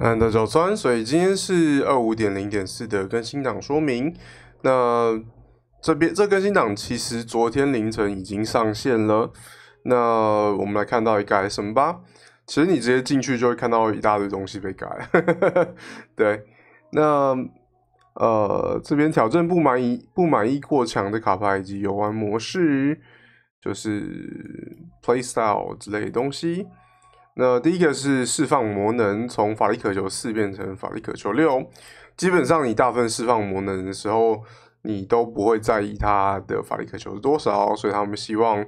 嗯，大家好，我是水，今天是二五点零点四的更新档说明。那这边这更新档其实昨天凌晨已经上线了。那我们来看到一个什么吧？其实你直接进去就会看到一大堆东西被改。对，那呃，这边挑战不满意、不满意过强的卡牌以及游玩模式，就是 play style 之类的东西。那第一个是释放魔能，从法力渴求四变成法力渴求六。基本上你大部分释放魔能的时候，你都不会在意它的法力渴求是多少，所以他们希望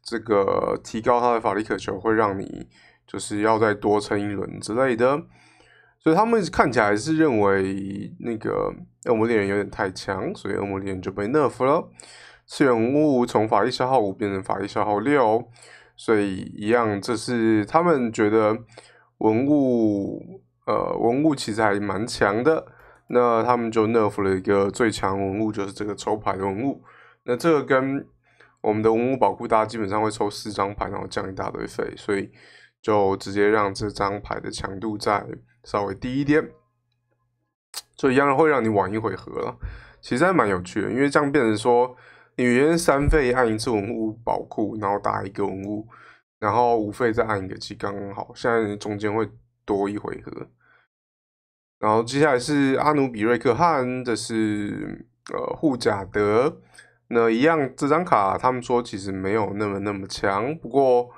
这个提高它的法力渴求，会让你就是要再多撑一轮之类的。所以他们看起来是认为那个恶魔猎人有点太强，所以恶魔猎人就被 nerf 了。次元物从法力消耗五变成法力消耗六。所以一样，这是他们觉得文物，呃，文物其实还蛮强的。那他们就 nerf 了一个最强文物，就是这个抽牌的文物。那这个跟我们的文物保护，大家基本上会抽四张牌，然后降一大堆费，所以就直接让这张牌的强度再稍微低一点。就一样会让你晚一回合了。其实还蛮有趣的，因为这样变成说。你原三费按一次文物宝库，然后打一个文物，然后五费再按一个其实刚刚好。现在中间会多一回合。然后接下来是阿努比瑞克，汉，这是呃护甲德。那一样，这张卡他们说其实没有那么那么强，不过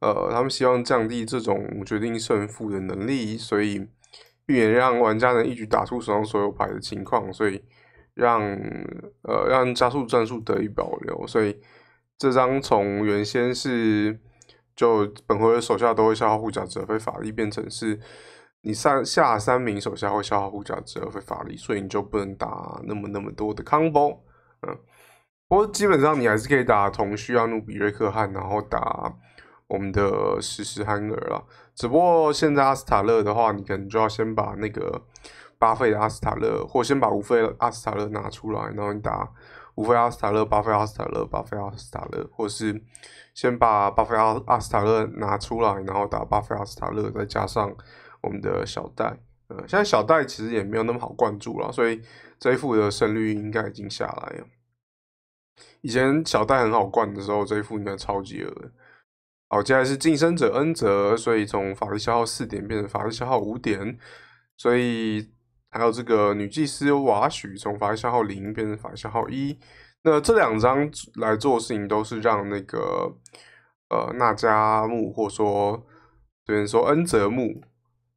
呃他们希望降低这种决定胜负的能力，所以避免让玩家能一举打出手上所有牌的情况，所以。让呃让加速战术得以保留，所以这张从原先是就本回合手下都会消耗护甲值而非法力，变成是你三下三名手下会消耗护甲值而非法力，所以你就不能打那么那么多的 combo。嗯，不过基本上你还是可以打同需阿努比瑞克汉，然后打我们的史时憨儿了。只不过现在阿斯塔勒的话，你可能就要先把那个。巴的阿斯塔勒，或先把五费阿斯塔勒拿出来，然后你打五费阿斯塔勒、巴菲阿斯塔勒、巴菲阿斯塔勒，或是先把巴菲阿阿斯塔勒拿出来，然后打巴菲阿斯塔勒，再加上我们的小戴。嗯，现在小戴其实也没有那么好灌注了，所以这一副的胜率应该已经下来了。以前小戴很好灌的时候，这一副应该超级额。好，接下来是晋升者恩泽，所以从法力消耗四点变成法力消耗五点，所以。还有这个女祭司瓦许从法消耗零变成法消耗一，那这两张来做的事情都是让那个呃那迦木或者说有人说恩泽木，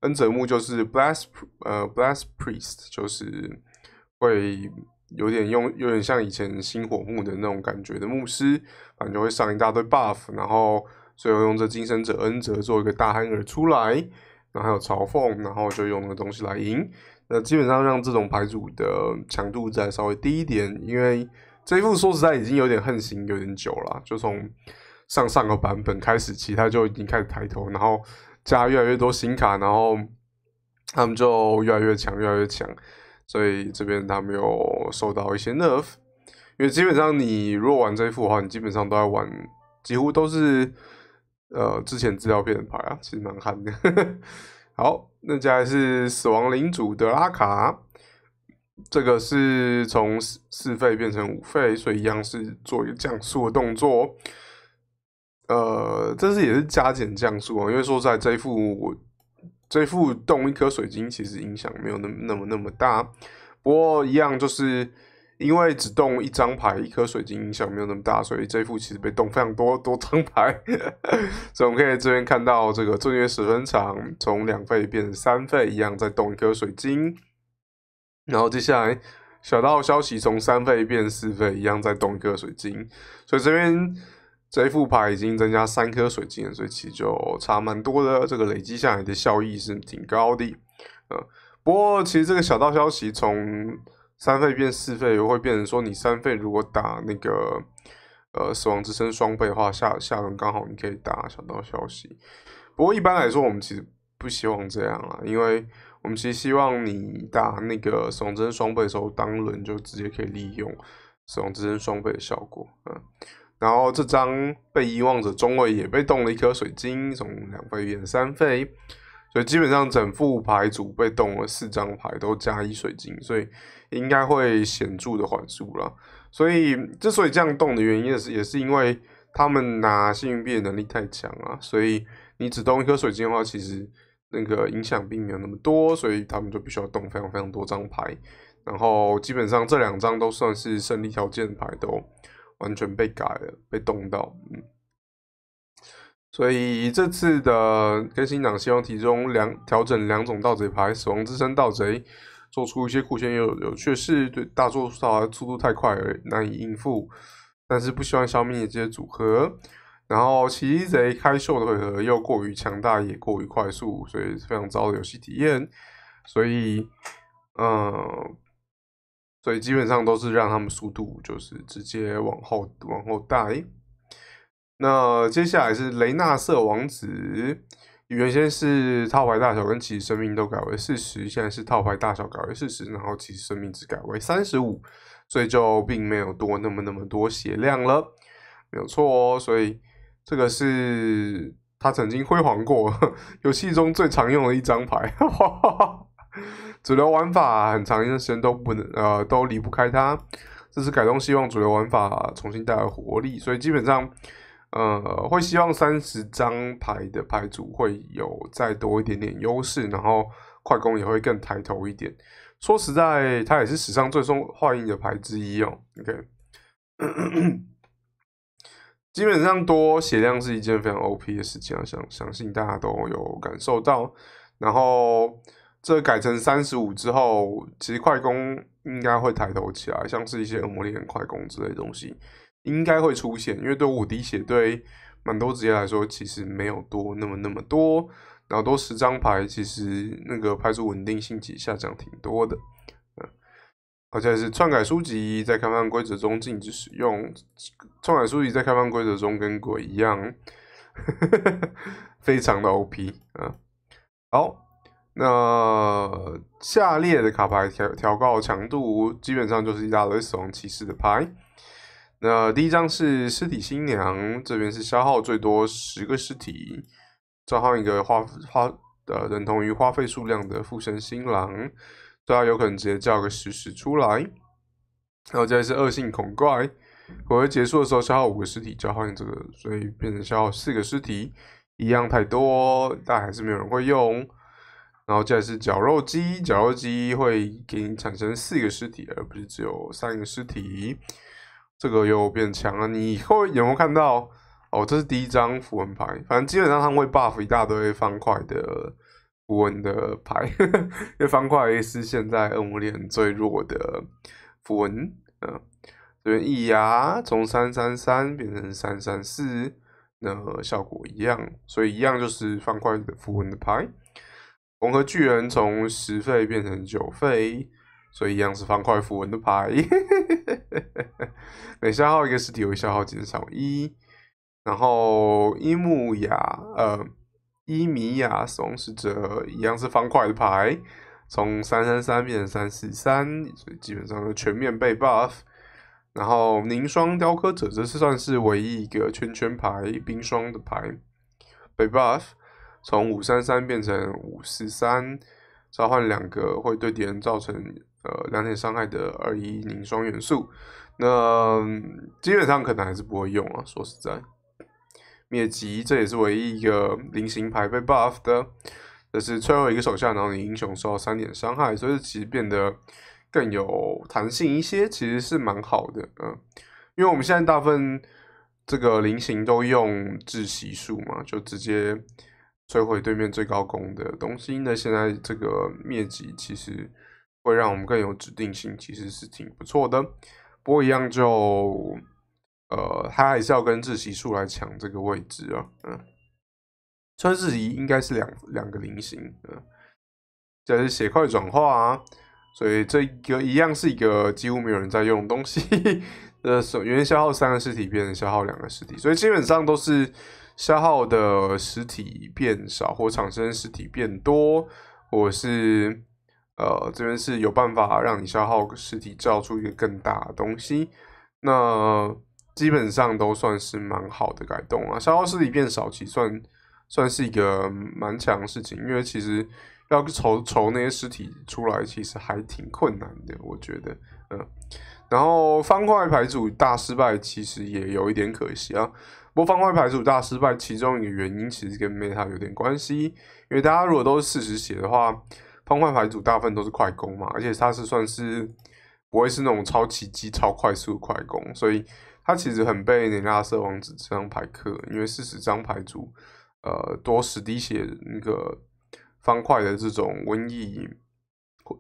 恩泽木就是 b l e s s 呃 b l e s s priest 就是会有点用有点像以前星火木的那种感觉的牧师，反正就会上一大堆 buff，然后最后用这金身者恩泽做一个大憨儿出来，然后还有朝凤，然后就用那个东西来赢。那基本上让这种牌组的强度再稍微低一点，因为这一副说实在已经有点横行有点久了，就从上上个版本开始，其他就已经开始抬头，然后加越来越多新卡，然后他们就越来越强，越来越强。所以这边他们有受到一些 nerf，因为基本上你如果玩这一副的话，你基本上都在玩，几乎都是呃之前资料片的牌啊，其实蛮憨的。好，那接下来是死亡领主德拉卡，这个是从四四费变成五费，所以一样是做一个降速的动作。呃，这是也是加减降速啊，因为说在这一副这一副动一颗水晶，其实影响没有那那么那么大，不过一样就是。因为只动一张牌，一颗水晶影响没有那么大，所以这一副其实被动非常多多张牌，所以我们可以这边看到这个正月十分长，从两费变三费，一样在动一颗水晶，然后接下来小道消息从三费变四费，一样在动一颗水晶，所以这边这一副牌已经增加三颗水晶，所以其实就差蛮多的，这个累积下来的效益是挺高的，啊，不过其实这个小道消息从。三费变四费也会变成说，你三费如果打那个呃死亡之声双倍的话，下下轮刚好你可以打小道消息。不过一般来说，我们其实不希望这样啊，因为我们其实希望你打那个死亡之声双倍的时候，当轮就直接可以利用死亡之声双倍的效果啊。然后这张被遗忘者中位也被动了一颗水晶，从两费变三费。所以基本上整副牌组被动了四张牌都加一水晶，所以应该会显著的缓速了。所以之所以这样动的原因是，也是因为他们拿幸运币的能力太强啊，所以你只动一颗水晶的话，其实那个影响并没有那么多，所以他们就必须要动非常非常多张牌。然后基本上这两张都算是胜利条件牌，都完全被改了，被动到嗯。所以这次的更新档希望其中两调整两种盗贼牌，死亡之身盗贼做出一些酷炫又有趣的事，对大多数它速度太快而难以应付。但是不希望消灭这些组合，然后奇贼开秀的回合又过于强大也过于快速，所以非常糟的游戏体验。所以，嗯，所以基本上都是让他们速度就是直接往后往后带。那接下来是雷纳瑟王子，原先是套牌大小跟其生命都改为四十，现在是套牌大小改为四十，然后其生命值改为三十五，所以就并没有多那么那么多血量了，没有错哦。所以这个是他曾经辉煌过游戏中最常用的一张牌，主流玩法很长一段时间都不能呃都离不开它。这次改动希望主流玩法重新带来活力，所以基本上。呃，会希望三十张牌的牌组会有再多一点点优势，然后快攻也会更抬头一点。说实在，它也是史上最受欢迎的牌之一哦。OK，基本上多血量是一件非常 OP 的事情啊，相相信大家都有感受到。然后这改成三十五之后，其实快攻应该会抬头起来，像是一些恶魔猎人快攻之类的东西。应该会出现，因为对五滴血对蛮多职业来说，其实没有多那么那么多，然后多十张牌，其实那个牌组稳定性实下降挺多的，嗯，而且是篡改书籍在开放规则中禁止使用，篡改书籍在开放规则中跟鬼一样，非常的 O P 啊，好，那下列的卡牌调调高强度，基本上就是一大堆死亡骑士的牌。那第一张是尸体新娘，这边是消耗最多十个尸体，召耗一个花花的等同于花费数量的附身新郎，所以有可能直接叫个食尸出来。然后接下是恶性恐怪，回合结束的时候消耗五个尸体，召耗这个，所以变成消耗四个尸体，一样太多，但还是没有人会用。然后接下是绞肉机，绞肉机会给你产生四个尸体，而不是只有三个尸体。这个又变强了，你会有没有看到？哦，这是第一张符文牌，反正基本上他们会 buff 一大堆方块的符文的牌，因为方块是现在 N 五连最弱的符文。嗯，这边一牙从三三三变成三三四，那效果一样，所以一样就是方块的符文的牌。红合巨人从十费变成九费。所以一样是方块符文的牌，每 消耗一个实体，会消耗减少一。然后伊木雅，呃，伊米雅，松使者一样是方块的牌，从三三三变成三四三，所以基本上全面被 buff。然后凝霜雕刻者，这是算是唯一一个圈圈牌，冰霜的牌被 buff，从五三三变成五四三，召唤两个会对敌人造成。呃，两点伤害的二一零双元素，那基本上可能还是不会用啊。说实在，灭极这也是唯一一个菱形牌被 buff 的，就是摧毁一个手下，然后你英雄受到三点伤害，所以其实变得更有弹性一些，其实是蛮好的。嗯，因为我们现在大部分这个菱形都用窒息术嘛，就直接摧毁对面最高攻的东西。那现在这个灭极其实。会让我们更有指定性，其实是挺不错的。不过一样就，呃，他还是要跟自习树来抢这个位置啊。嗯，穿自习应该是两两个菱形，嗯，这是斜块转化啊。所以这个一样是一个几乎没有人在用东西，呃，原消耗三个实体变成消耗两个实体，所以基本上都是消耗的实体变少或产生实体变多，或是。呃，这边是有办法让你消耗尸体造出一个更大的东西，那基本上都算是蛮好的改动啊。消耗尸体变少，其实算是一个蛮强的事情，因为其实要筹筹那些尸体出来，其实还挺困难的。我觉得，嗯，然后方块牌组大失败其实也有一点可惜啊。不过方块牌组大失败其中一个原因其实跟 meta 有点关系，因为大家如果都是事实写的话。方块牌组大部分都是快攻嘛，而且它是算是不会是那种超奇迹、超快速快攻，所以它其实很被雷拉瑟王子这张牌克，因为四十张牌组，呃，多十滴血那个方块的这种瘟疫，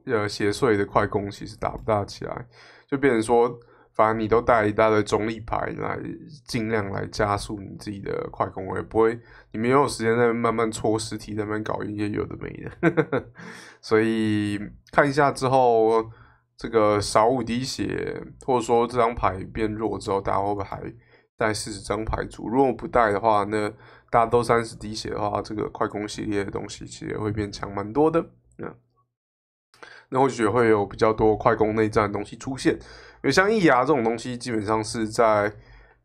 呃，邪祟的快攻其实打不大起来，就变成说。反正你都带一大堆中立牌来，尽量来加速你自己的快攻，我也不会，你没有时间在慢慢搓实体那边搞一些有的没的，所以看一下之后，这个少五滴血，或者说这张牌变弱之后，大家会不会还带四十张牌组？如果不带的话，那大家都三十滴血的话，这个快攻系列的东西其实会变强蛮多的，嗯。那或许会有比较多快攻内战的东西出现，因为像易牙这种东西，基本上是在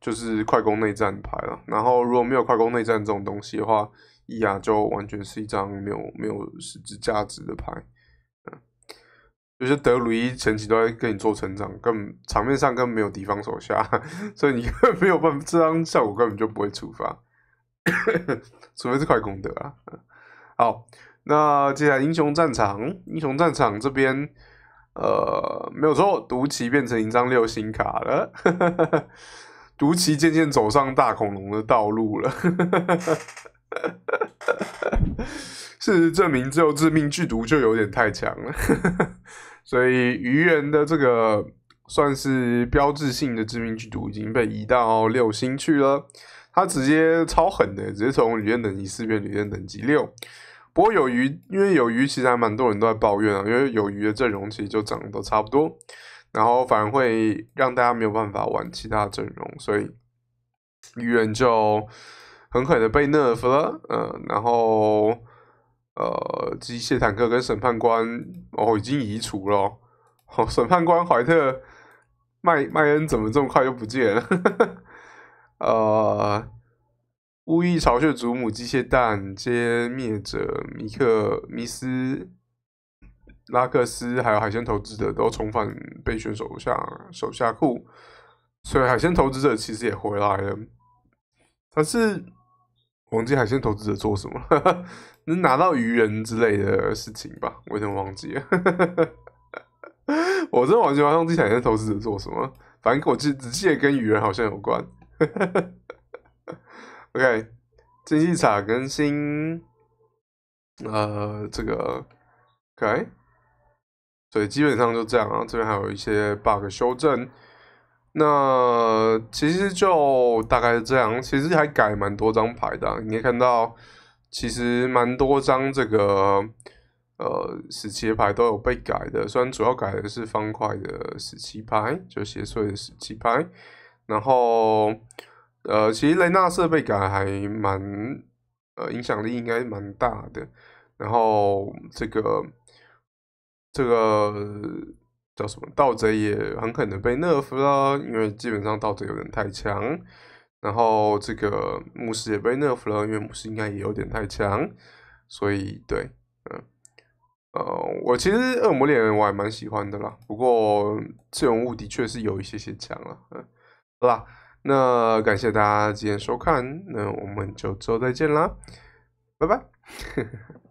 就是快攻内战牌了。然后如果没有快攻内战这种东西的话，易牙就完全是一张没有没有实质价值的牌。嗯，就是德鲁伊前期都在跟你做成长，根本场面上根本没有敌方手下，所以你根本没有办法，这张效果根本就不会触发，除非是快攻的啊。好。那接下来，英雄战场，英雄战场这边，呃，没有错，毒气变成一张六星卡了。毒 气渐渐走上大恐龙的道路了。事实证明，只有致命剧毒就有点太强了。所以，愚人的这个算是标志性的致命剧毒已经被移到六星去了。他直接超狠的，直接从旅店等级四变旅店等级六。不过有鱼，因为有鱼，其实还蛮多人都在抱怨啊。因为有鱼的阵容其实就长得都差不多，然后反而会让大家没有办法玩其他阵容，所以鱼人就可狠的被 nerf 了。嗯，然后呃，机械坦克跟审判官哦，已经移除了。好，审判官怀特麦麦恩怎么这么快就不见了？呃。乌翼巢穴祖母机械蛋歼灭者米克米斯拉克斯，还有海鲜投资者都重返被选手下手下库，所以海鲜投资者其实也回来了。但是忘记海鲜投资者做什么，能 拿到鱼人之类的事情吧？我有点忘记了。我真的忘记海鲜投资者做什么，反正我记只记得跟鱼人好像有关。OK，竞技场更新，呃，这个 OK，对，基本上就这样啊。这边还有一些 bug 修正，那其实就大概是这样。其实还改蛮多张牌的，你可以看到，其实蛮多张这个呃十七牌都有被改的。虽然主要改的是方块的十七牌，就邪祟的十七牌，然后。呃，其实雷纳设备感还蛮，呃，影响力应该蛮大的。然后这个这个叫什么盗贼也很可能被 nerf 了，因为基本上盗贼有点太强。然后这个牧师也被 nerf 了，因为牧师应该也有点太强。所以对，嗯，呃，我其实恶魔猎人我还蛮喜欢的啦。不过这种物的确是有一些些强了，嗯，好吧？那感谢大家今天收看，那我们就之后再见啦，拜拜。